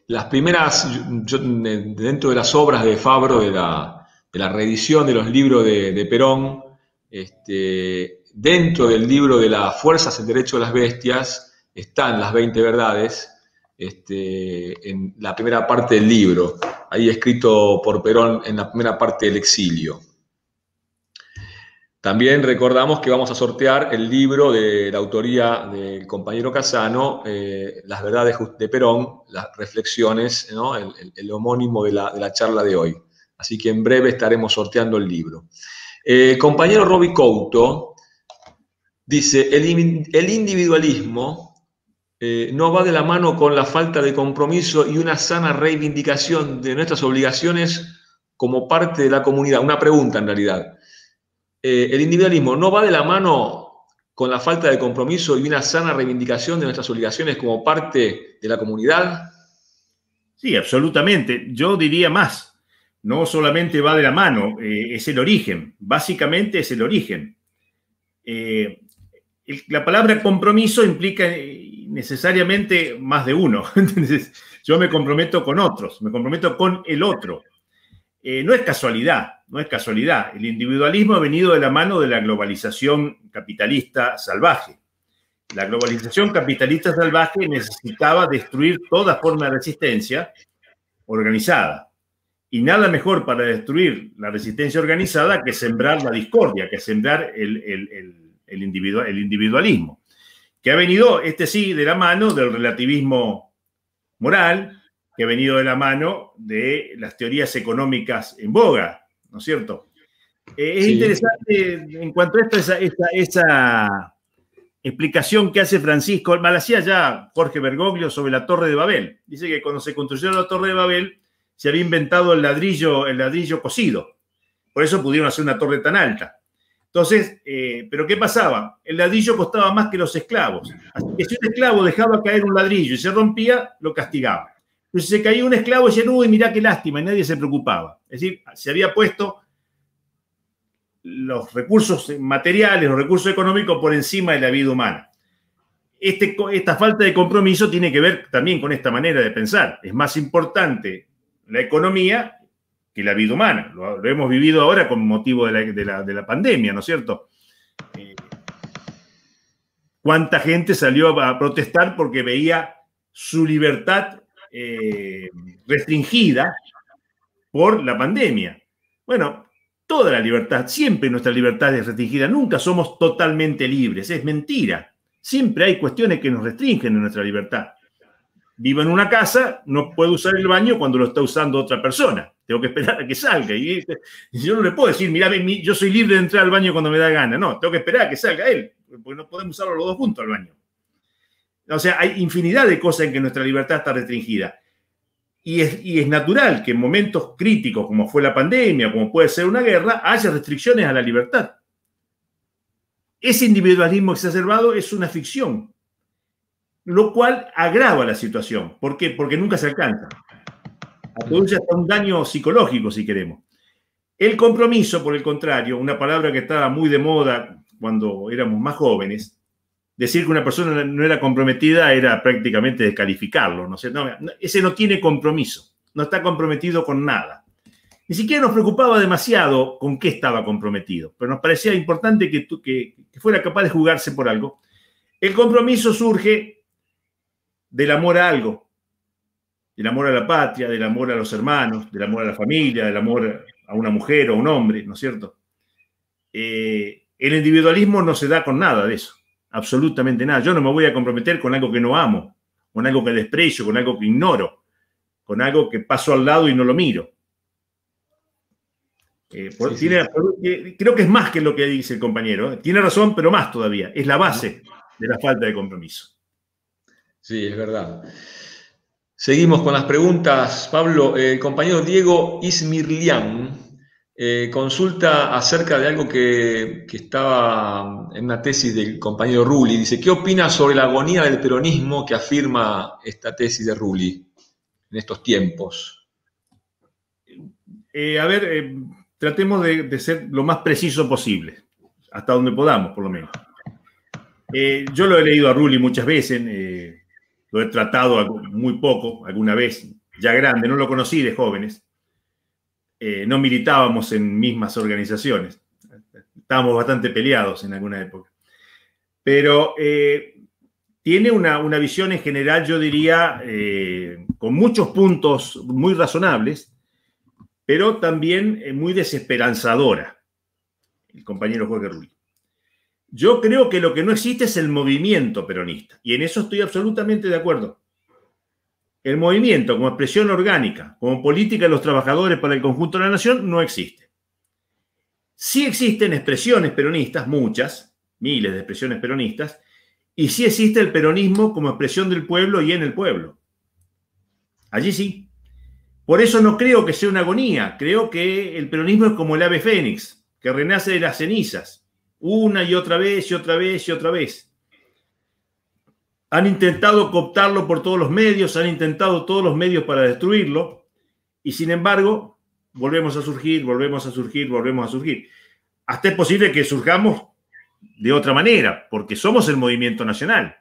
las primeras, dentro de las obras de Fabro, de la, reedición de los libros de, de Perón, este, dentro del libro de las fuerzas, en derecho de las bestias, están las 20 verdades, este, en la primera parte del libro, ahí escrito por Perón en la primera parte del exilio. También recordamos que vamos a sortear el libro de la autoría del compañero Casano, eh, Las verdades de Perón, las reflexiones, el, homónimo de la, charla de hoy. Así que en breve estaremos sorteando el libro. Eh, compañero Roby Couto, Dice, el, individualismo eh, no va de la mano con la falta de compromiso y una sana reivindicación de nuestras obligaciones como parte de la comunidad. Una pregunta en realidad. Eh, el individualismo no va de la mano con la falta de compromiso y una sana reivindicación de nuestras obligaciones como parte de la comunidad. Sí, absolutamente. Yo diría más. No solamente va de la mano, eh, es el origen. Básicamente es el origen la palabra compromiso implica eh, necesariamente más de uno. (laughs) Entonces, yo me comprometo con otros, me comprometo con el otro. Eh, no es casualidad, no es casualidad. El individualismo ha venido de la mano de la globalización capitalista salvaje. La globalización capitalista salvaje necesitaba destruir toda forma de resistencia organizada. Y nada mejor para destruir la resistencia organizada que sembrar la discordia, que sembrar el el, el individualismo, que ha venido, este sí, de la mano del relativismo moral, que ha venido de la mano de las teorías económicas en boga, ¿no es cierto? Eh, es interesante en cuanto a esta esa, explicación que hace Francisco, mal hacía ya Jorge Bergoglio sobre la Torre de Babel. Dice que cuando se construyó la Torre de Babel se había inventado el ladrillo, el ladrillo cocido. Por eso pudieron hacer una torre tan alta. Entonces, eh, ¿pero qué pasaba? El ladrillo costaba más que los esclavos. Así que si un esclavo dejaba caer un ladrillo y se rompía, lo castigaba. Pero si se caía un esclavo, y decían, uy, mirá qué lástima, y nadie se preocupaba. Es decir, se había puesto los recursos materiales, los recursos económicos por encima de la vida humana. Este esta falta de compromiso tiene que ver también con esta manera de pensar. Es más importante la economía que la vida humana. Lo, hemos vivido ahora con motivo de la, pandemia, ¿no es cierto? Eh, ¿Cuánta gente salió a, protestar porque veía su libertad eh, restringida por la pandemia? Bueno, toda la libertad, siempre nuestra libertad es restringida, nunca somos totalmente libres, es mentira. Siempre hay cuestiones que nos restringen nuestra libertad vivo en una casa, no puedo usar el baño cuando lo está usando otra persona. Tengo que esperar a que salga. Y yo no le puedo decir, mira, yo soy libre de entrar al baño cuando me da gana. No, tengo que esperar a que salga él, porque no podemos usarlo los dos juntos al baño. O sea, hay infinidad de cosas en que nuestra libertad está restringida. Y es, y es natural que en momentos críticos, como fue la pandemia, como puede ser una guerra, haya restricciones a la libertad. Ese individualismo exacerbado es una ficción, lo cual agrava la situación. ¿Por qué? Porque nunca se alcanza. Produce hasta un daño psicológico, si queremos. El compromiso, por el contrario, una palabra que estaba muy de moda cuando éramos más jóvenes, decir que una persona no era comprometida era prácticamente descalificarlo, ¿no? no ese no tiene compromiso, no está comprometido con nada. Ni siquiera nos preocupaba demasiado con qué estaba comprometido, pero nos parecía importante que, que fuera capaz de jugarse por algo. El compromiso surge del amor a algo, del amor a la patria, del amor a los hermanos, del amor a la familia, del amor a una mujer o a un hombre, ¿no es cierto? Eh, el individualismo no se da con nada de eso, absolutamente nada. Yo no me voy a comprometer con algo que no amo, con algo que desprecio, con algo que ignoro, con algo que paso al lado y no lo miro. Eh, eh, creo que es más que lo que dice el compañero. Tiene razón, pero más todavía. Es la base de la falta de compromiso. Sí, es verdad. Seguimos con las preguntas. Pablo, eh, el compañero Diego Ismirlian eh, consulta acerca de algo que, estaba en una tesis del compañero Rulli. Dice, ¿qué opina sobre la agonía del peronismo que afirma esta tesis de Rulli en estos tiempos? Eh, a ver, tratemos de, de, ser lo más preciso posible, hasta donde podamos, por lo menos. yo lo he leído a Rulli muchas veces lo he tratado muy poco, alguna vez, ya grande, no lo conocí de jóvenes. Eh, no militábamos en mismas organizaciones. Estábamos bastante peleados en alguna época. Pero eh, tiene una, visión en general, yo diría, eh, con muchos puntos muy razonables, pero también muy desesperanzadora, el compañero Jorge Ruiz. Yo creo que lo que no existe es el movimiento peronista, y en eso estoy absolutamente de acuerdo. El movimiento como expresión orgánica, como política de los trabajadores para el conjunto de la nación, no existe. Sí existen expresiones peronistas, muchas, miles de expresiones peronistas, y sí existe el peronismo como expresión del pueblo y en el pueblo. Allí sí. Por eso no creo que sea una agonía, creo que el peronismo es como el ave fénix, que renace de las cenizas una y otra vez y otra vez y otra vez. Han intentado cooptarlo por todos los medios, han intentado todos los medios para destruirlo, y sin embargo, volvemos a surgir, volvemos a surgir, volvemos a surgir. Hasta es posible que surjamos de otra manera, porque somos el movimiento nacional.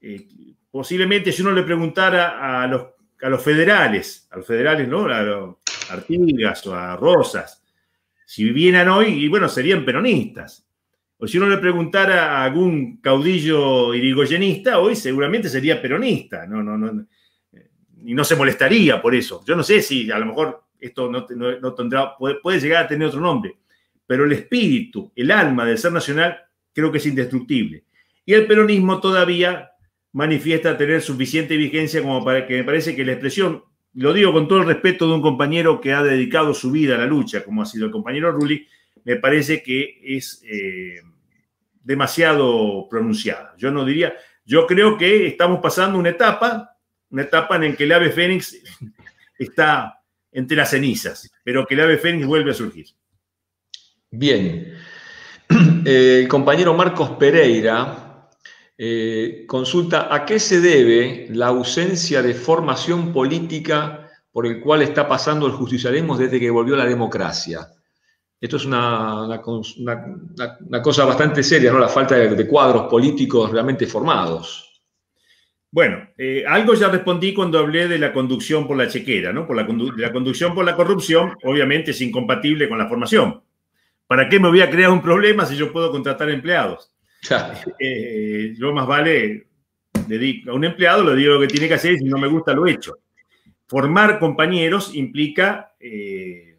Eh, posiblemente si uno le preguntara a los, a los federales, a los federales, ¿no? A, a Artigas o a Rosas, si vivieran hoy, y bueno, serían peronistas. O si uno le preguntara a algún caudillo irigoyenista, hoy seguramente sería peronista, no, no, no, eh, y no se molestaría por eso. Yo no sé si a lo mejor esto no, tendrá, puede, puede, llegar a tener otro nombre, pero el espíritu, el alma del ser nacional, creo que es indestructible. Y el peronismo todavía manifiesta tener suficiente vigencia como para que me parece que la expresión lo digo con todo el respeto de un compañero que ha dedicado su vida a la lucha, como ha sido el compañero Rulli, me parece que es eh, demasiado pronunciada. Yo no diría, yo creo que estamos pasando una etapa, una etapa en la que el ave fénix (laughs) está entre las cenizas, pero que el ave fénix vuelve a surgir. Bien. (clears throat) Eh, el compañero Marcos Pereira eh, consulta, ¿a qué se debe la ausencia de formación política por el cual está pasando el justicialismo desde que volvió la democracia? Esto es una, cosa bastante seria, ¿no? La falta de, cuadros políticos realmente formados. Bueno, eh, algo ya respondí cuando hablé de la conducción por la chequera, ¿no? Por la, conducción por la corrupción, obviamente es incompatible con la formación. ¿Para qué me voy a crear un problema si yo puedo contratar empleados? Eh, yo más vale, dedico, a un empleado le digo lo que tiene que hacer y si no me gusta lo he hecho. Formar compañeros implica eh,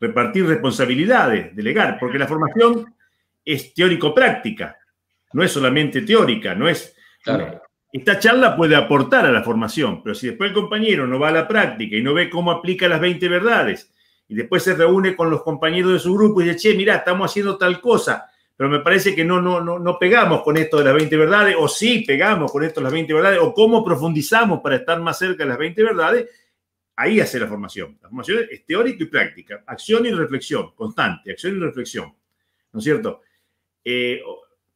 repartir responsabilidades, delegar, porque la formación es teórico-práctica, no es solamente teórica, no es... Esta charla puede aportar a la formación, pero si después el compañero no va a la práctica y no ve cómo aplica las 20 verdades, y después se reúne con los compañeros de su grupo y dice, che, mirá, estamos haciendo tal cosa, pero me parece que no, no, no, pegamos con esto de las 20 verdades, o sí pegamos con esto de las 20 verdades, o cómo profundizamos para estar más cerca de las 20 verdades, ahí hace la formación. La formación es teórica y práctica, acción y reflexión, constante, acción y reflexión, ¿no es cierto? Eh,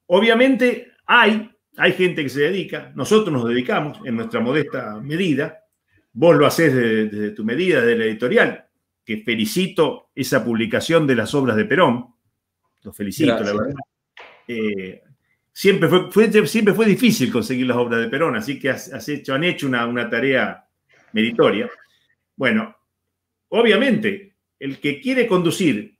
obviamente hay, hay gente que se dedica, nosotros nos dedicamos en nuestra modesta medida, vos lo haces desde, desde tu medida, desde la editorial, que felicito esa publicación de las obras de Perón, felicito, la verdad. Eh, siempre, fue, siempre fue difícil conseguir las obras de Perón, así que han hecho una, tarea meritoria. Bueno, obviamente, el que quiere conducir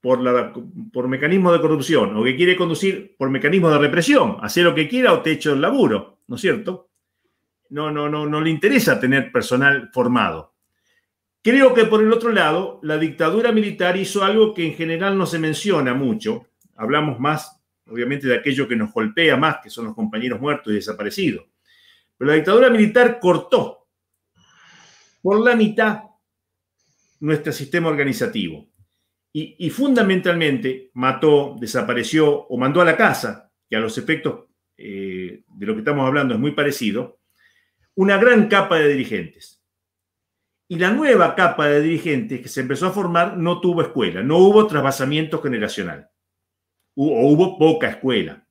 por, mecanismo de corrupción o que quiere conducir por mecanismo de represión, hacer lo que quiera o te echo el laburo, ¿no es cierto? No, no, no, no le interesa tener personal formado. Creo que por el otro lado, la dictadura militar hizo algo que en general no se menciona mucho. Hablamos más, obviamente, de aquello que nos golpea más, que son los compañeros muertos y desaparecidos. Pero la dictadura militar cortó por la mitad nuestro sistema organizativo y, fundamentalmente mató, desapareció o mandó a la casa, que a los efectos eh, de lo que estamos hablando es muy parecido, una gran capa de dirigentes y la nueva capa de dirigentes que se empezó a formar no tuvo escuela, no hubo trasvasamiento generacional, o hubo poca escuela.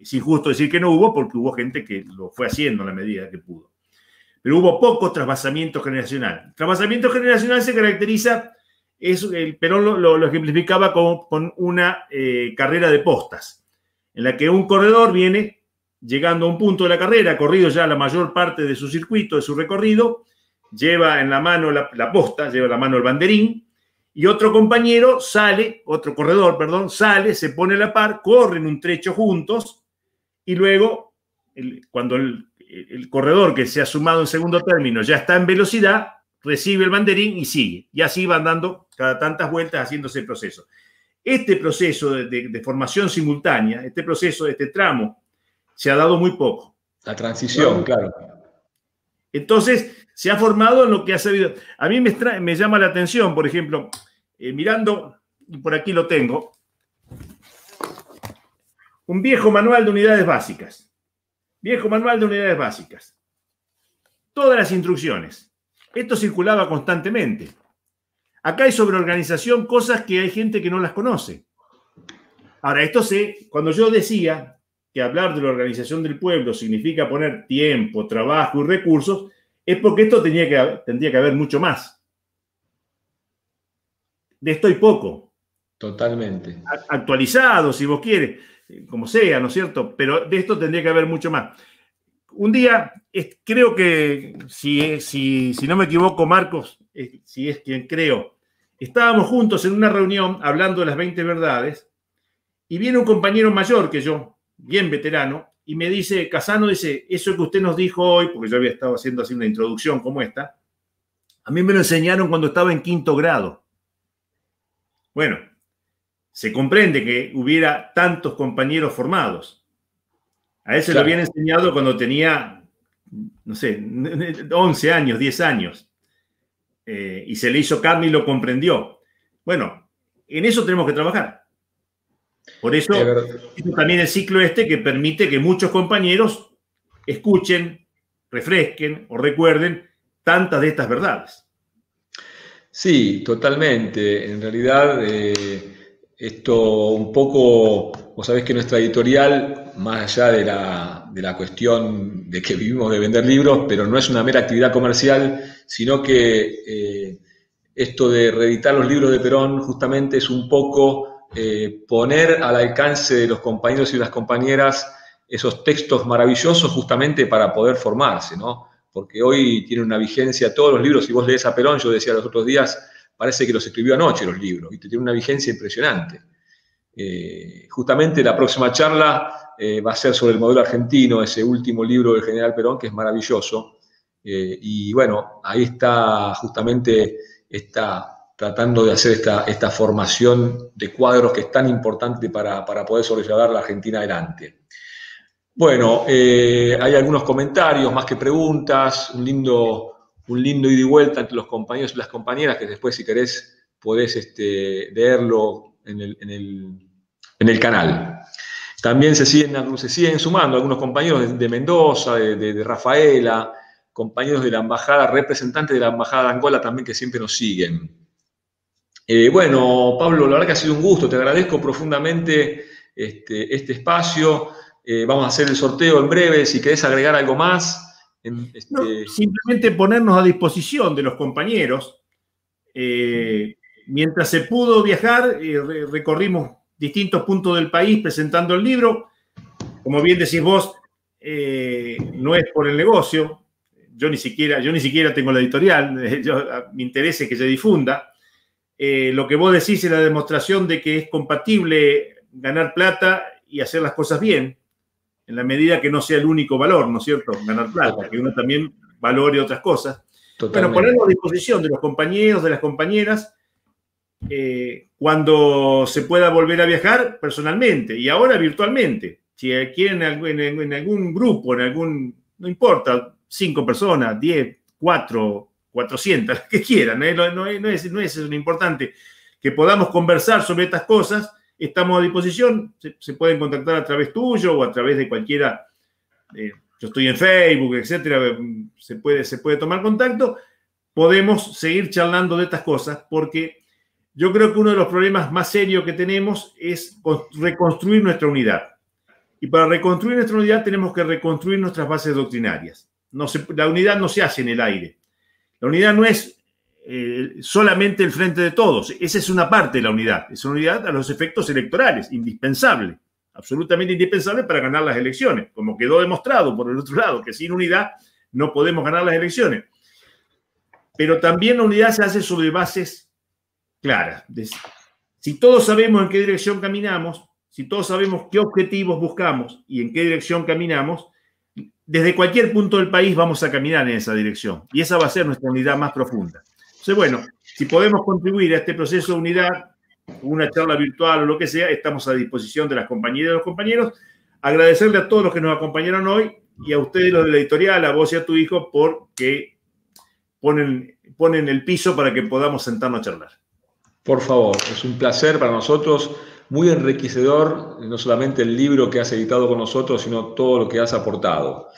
Es injusto decir que no hubo porque hubo gente que lo fue haciendo a la medida que pudo. Pero hubo poco trasvasamiento generacional. El trasvasamiento generacional se caracteriza, es, el Perón lo, ejemplificaba con, una eh, carrera de postas, en la que un corredor viene llegando a un punto de la carrera, ha corrido ya la mayor parte de su circuito, de su recorrido, lleva en la mano la, posta, lleva en la mano el banderín, y otro compañero sale, otro corredor, perdón, sale, se pone a la par, corren un trecho juntos, y luego, cuando el, corredor que se ha sumado en segundo término ya está en velocidad, recibe el banderín y sigue. Y así van dando cada tantas vueltas haciéndose el proceso. Este proceso de, formación simultánea, este proceso, de este tramo, se ha dado muy poco. La transición, claro. Entonces, se ha formado en lo que ha sabido. A mí me, llama la atención, por ejemplo, eh, mirando, y por aquí lo tengo, un viejo manual de unidades básicas. Viejo manual de unidades básicas. Todas las instrucciones. Esto circulaba constantemente. Acá hay sobre organización cosas que hay gente que no las conoce. Ahora, esto sé, cuando yo decía que hablar de la organización del pueblo significa poner tiempo, trabajo y recursos, es porque esto tenía que tendría que haber mucho más. De esto hay poco. Totalmente. Actualizado, si vos quieres, como sea, ¿no es cierto? Pero de esto tendría que haber mucho más. Un día, creo que, si, si no me equivoco, Marcos, si es quien creo, estábamos juntos en una reunión hablando de las 20 verdades y viene un compañero mayor que yo, bien veterano, y me dice, Casano dice, eso que usted nos dijo hoy, porque yo había estado haciendo así una introducción como esta, a mí me lo enseñaron cuando estaba en quinto grado. Bueno, se comprende que hubiera tantos compañeros formados. A él se lo habían enseñado cuando tenía, no sé, 11 años, 10 años. Eh, y se le hizo carne y lo comprendió. Bueno, en eso tenemos que trabajar. Por eso, es también el ciclo este que permite que muchos compañeros escuchen, refresquen o recuerden tantas de estas verdades. Sí, totalmente. En realidad, eh, esto un poco, vos sabés que nuestra editorial, más allá de la, cuestión de que vivimos de vender libros, pero no es una mera actividad comercial, sino que eh, esto de reeditar los libros de Perón justamente es un poco eh, poner al alcance de los compañeros y las compañeras esos textos maravillosos justamente para poder formarse, ¿no? Porque hoy tiene una vigencia todos los libros, si vos lees a Perón, yo decía los otros días, parece que los escribió anoche los libros, y tiene una vigencia impresionante. Eh, justamente la próxima charla eh, va a ser sobre el modelo argentino, ese último libro del general Perón, que es maravilloso. y bueno, ahí está justamente esta tratando de hacer esta, esta formación de cuadros que es tan importante para, poder sobrellevar la Argentina adelante. Bueno, eh, hay algunos comentarios, más que preguntas, un lindo, un lindo ida y vuelta entre los compañeros y las compañeras, que después si querés podés este, leerlo en el, canal. También se siguen, se siguen sumando algunos compañeros de, Mendoza, de, de, Rafaela, compañeros de la embajada, representantes de la embajada de Angola también que siempre nos siguen. Eh, bueno, Pablo, la verdad que ha sido un gusto, te agradezco profundamente este, este espacio. Eh, vamos a hacer el sorteo en breve, si querés agregar algo más. Este, simplemente ponernos a disposición de los compañeros. Eh, mientras se pudo viajar, recorrimos distintos puntos del país presentando el libro. Como bien decís vos, no es por el negocio. Yo ni siquiera, yo ni siquiera tengo la editorial, (laughs) mi interés es que se difunda eh, lo que vos decís es la demostración de que es compatible ganar plata y hacer las cosas bien, en la medida que no sea el único valor, ¿no es cierto? Ganar plata, que uno también valore otras cosas. Bueno, ponerlo a disposición de los compañeros, de las compañeras, eh, cuando se pueda volver a viajar personalmente y ahora virtualmente. Si quieren en, algún grupo, en algún, no importa, cinco personas, diez, cuatro, 400, las (laughs) que quieran, ¿eh? no, es, no lo importante, que podamos conversar sobre estas cosas, estamos a disposición, se, pueden contactar a través tuyo o a través de cualquiera, eh, yo estoy en Facebook, etcétera, eh, se puede, se puede tomar contacto, podemos seguir charlando de estas cosas porque yo creo que uno de los problemas más serios que tenemos es reconstruir nuestra unidad. Y para reconstruir nuestra unidad tenemos que reconstruir nuestras bases doctrinarias. No la unidad no se hace en el aire. La unidad no es eh, solamente el frente de todos, esa es una parte de la unidad, es una unidad a los efectos electorales, indispensable, absolutamente indispensable para ganar las elecciones, como quedó demostrado por el otro lado, que sin unidad no podemos ganar las elecciones. Pero también la unidad se hace sobre bases claras. Si todos sabemos en qué dirección caminamos, si todos sabemos qué objetivos buscamos y en qué dirección caminamos, desde cualquier punto del país vamos a caminar en esa dirección y esa va a ser nuestra unidad más profunda. Entonces, bueno, si podemos contribuir a este proceso de unidad, una charla virtual o lo que sea, estamos a disposición de las compañías y de los compañeros. Agradecerle a todos los que nos acompañaron hoy y a ustedes los de la editorial, a vos y a tu hijo, porque ponen, ponen el piso para que podamos sentarnos a charlar. Por favor, es un placer para nosotros muy enriquecedor, no solamente el libro que has editado con nosotros, sino todo lo que has aportado.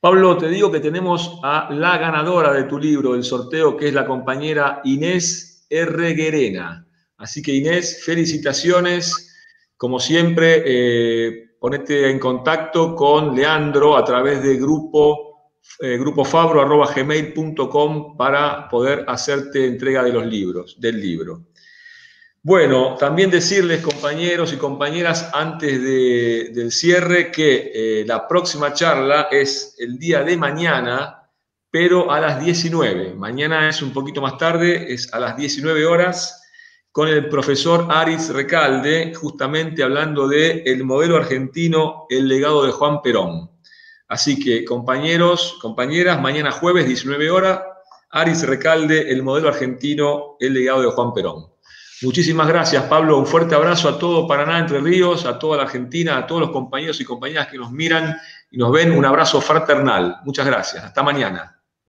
Pablo, te digo que tenemos a la ganadora de tu libro, del sorteo, que es la compañera Inés R. Guerena. Así que Inés, felicitaciones. Como siempre, eh, ponete en contacto con Leandro a través de grupo, eh, grupofabro.gmail.com para poder hacerte entrega de los libros, del libro. Bueno, también decirles, compañeros y compañeras, antes del cierre, que eh, la próxima charla es el día de mañana, pero a las 19. Mañana es un poquito más tarde, es a las 19 horas, con el profesor Aris Recalde, justamente hablando de el modelo argentino, el legado de Juan Perón. Así que, compañeros, compañeras, mañana jueves, 19 horas, Aris Recalde, el modelo argentino, el legado de Juan Perón. Muchísimas gracias, Pablo. Un fuerte abrazo a todo Paraná, Entre Ríos, a toda la Argentina, a todos los compañeros y compañeras que nos miran y nos ven. Un abrazo fraternal. Muchas gracias. Hasta mañana.